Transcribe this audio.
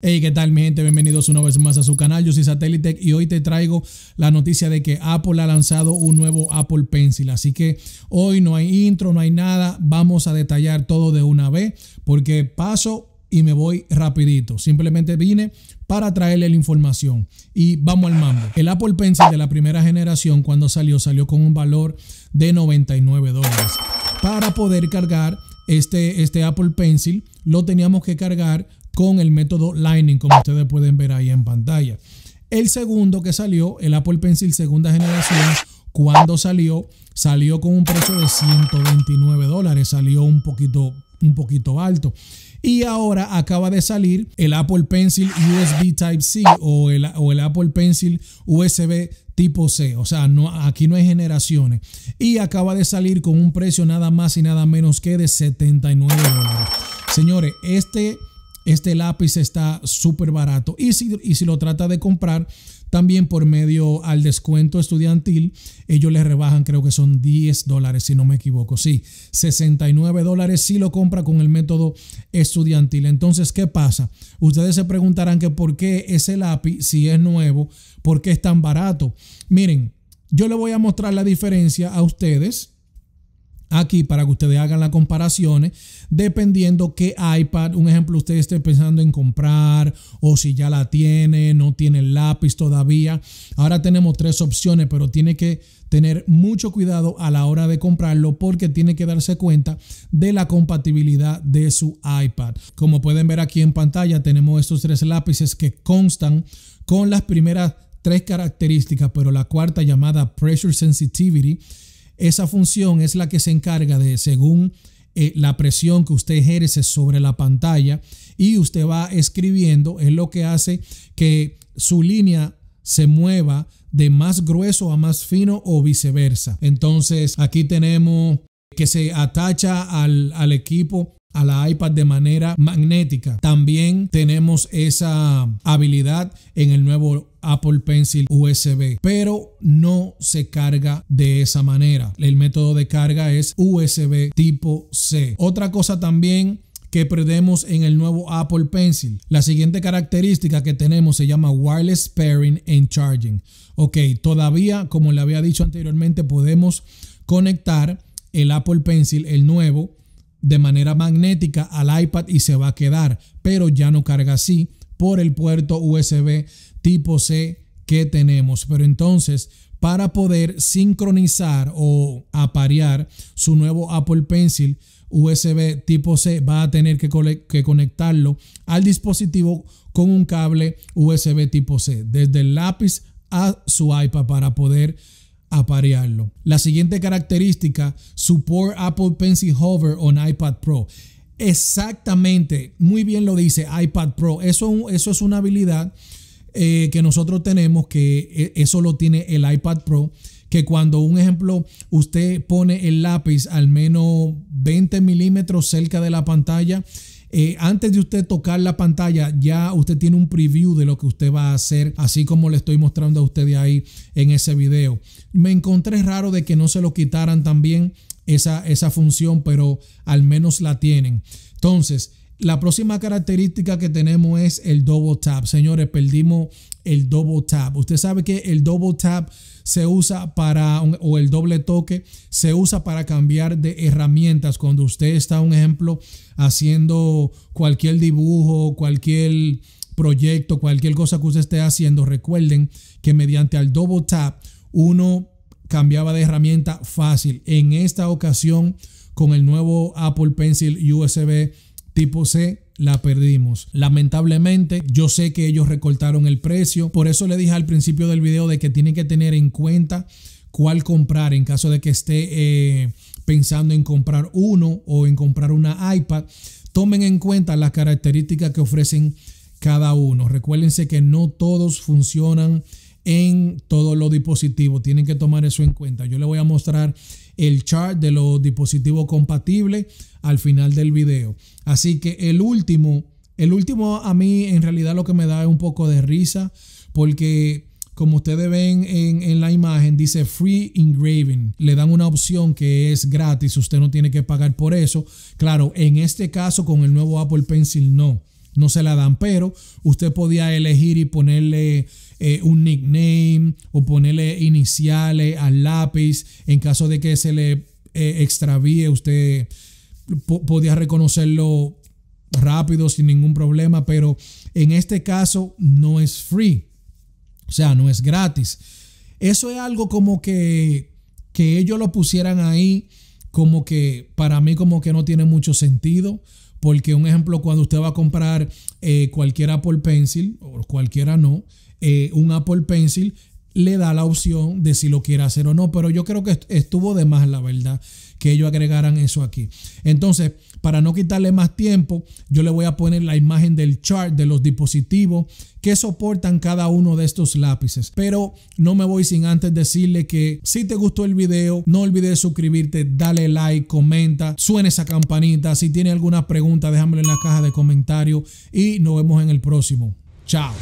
Hey, ¿qué tal mi gente? Bienvenidos una vez más a su canal, yo soy Satellitech y hoy te traigo la noticia de que Apple ha lanzado un nuevo Apple Pencil, así que hoy no hay intro, no hay nada, vamos a detallar todo de una vez porque paso y me voy rapidito, simplemente vine para traerle la información y vamos al mambo. El Apple Pencil de la primera generación cuando salió salió con un valor de 99 dólares para poder cargar este, este Apple Pencil lo teníamos que cargar con el método Lightning, como ustedes pueden ver ahí en pantalla. El segundo que salió, el Apple Pencil segunda generación, cuando salió, salió con un precio de 129 dólares, salió un poquito, un poquito alto. Y ahora acaba de salir el Apple Pencil USB Type-C o el, o el Apple Pencil USB tipo C, o sea, no, aquí no hay generaciones. Y acaba de salir con un precio nada más y nada menos que de 79 dólares. Señores, este este lápiz está súper barato y si, y si lo trata de comprar también por medio al descuento estudiantil, ellos le rebajan, creo que son 10 dólares, si no me equivoco. Sí, 69 dólares si lo compra con el método estudiantil. Entonces, ¿qué pasa? Ustedes se preguntarán que por qué ese lápiz, si es nuevo, por qué es tan barato. Miren, yo le voy a mostrar la diferencia a ustedes aquí para que ustedes hagan las comparaciones dependiendo qué iPad, un ejemplo, usted esté pensando en comprar o si ya la tiene, no tiene el lápiz todavía. Ahora tenemos tres opciones, pero tiene que tener mucho cuidado a la hora de comprarlo porque tiene que darse cuenta de la compatibilidad de su iPad. Como pueden ver aquí en pantalla, tenemos estos tres lápices que constan con las primeras tres características, pero la cuarta llamada Pressure Sensitivity esa función es la que se encarga de, según eh, la presión que usted ejerce sobre la pantalla y usted va escribiendo, es lo que hace que su línea se mueva de más grueso a más fino o viceversa. Entonces aquí tenemos que se atacha al, al equipo a la iPad de manera magnética. También tenemos esa habilidad en el nuevo Apple Pencil USB, pero no se carga de esa manera. El método de carga es USB tipo C. Otra cosa también que perdemos en el nuevo Apple Pencil. La siguiente característica que tenemos se llama wireless pairing and charging. Ok, todavía, como le había dicho anteriormente, podemos conectar el Apple Pencil, el nuevo, de manera magnética al iPad y se va a quedar, pero ya no carga así por el puerto USB tipo C que tenemos. Pero entonces, para poder sincronizar o aparear su nuevo Apple Pencil USB tipo C, va a tener que, conectarlo al dispositivo con un cable USB tipo C, desde el lápiz a su iPad para poder aparearlo. La siguiente característica, support Apple Pencil Hover on iPad Pro. Exactamente, muy bien lo dice iPad Pro. Eso, eso es una habilidad eh, que nosotros tenemos, que eh, eso lo tiene el iPad Pro, que cuando un ejemplo, usted pone el lápiz al menos 20 milímetros cerca de la pantalla, eh, antes de usted tocar la pantalla, ya usted tiene un preview de lo que usted va a hacer, así como le estoy mostrando a usted ahí en ese video. Me encontré raro de que no se lo quitaran también esa, esa función, pero al menos la tienen. Entonces, la próxima característica que tenemos es el double tap. Señores, perdimos el double tap. Usted sabe que el double tap se usa para, o el doble toque, se usa para cambiar de herramientas. Cuando usted está, un ejemplo, haciendo cualquier dibujo, cualquier proyecto, cualquier cosa que usted esté haciendo, recuerden que mediante el double tap uno cambiaba de herramienta fácil. En esta ocasión, con el nuevo Apple Pencil USB tipo C la perdimos. Lamentablemente, yo sé que ellos recortaron el precio. Por eso le dije al principio del video de que tienen que tener en cuenta cuál comprar en caso de que esté eh, pensando en comprar uno o en comprar una iPad. Tomen en cuenta las características que ofrecen cada uno. Recuérdense que no todos funcionan en todos los dispositivos. Tienen que tomar eso en cuenta. Yo le voy a mostrar el chart de los dispositivos compatibles al final del video. Así que el último, el último a mí en realidad lo que me da es un poco de risa porque como ustedes ven en, en, la imagen, dice free engraving. Le dan una opción que es gratis, usted no tiene que pagar por eso. Claro, en este caso con el nuevo Apple Pencil no no se la dan, pero usted podía elegir y ponerle eh, un nickname o ponerle iniciales al lápiz en caso de que se le eh, extravíe, usted podía reconocerlo rápido sin ningún problema, pero en este caso no es free, o sea, no es gratis. Eso es algo como que, que ellos lo pusieran ahí, como que para mí como que no tiene mucho sentido porque un ejemplo, cuando usted va a comprar eh, cualquier Apple Pencil, o cualquiera no, eh, un Apple Pencil, le da la opción de si lo quiere hacer o no, pero yo creo que estuvo de más, la verdad, que ellos agregaran eso aquí. Entonces, para no quitarle más tiempo, yo le voy a poner la imagen del chart de los dispositivos que soportan cada uno de estos lápices. Pero no me voy sin antes decirle que si te gustó el video, no olvides suscribirte, dale like, comenta, suene esa campanita. Si tiene alguna pregunta, déjamelo en la caja de comentarios y nos vemos en el próximo. Chao.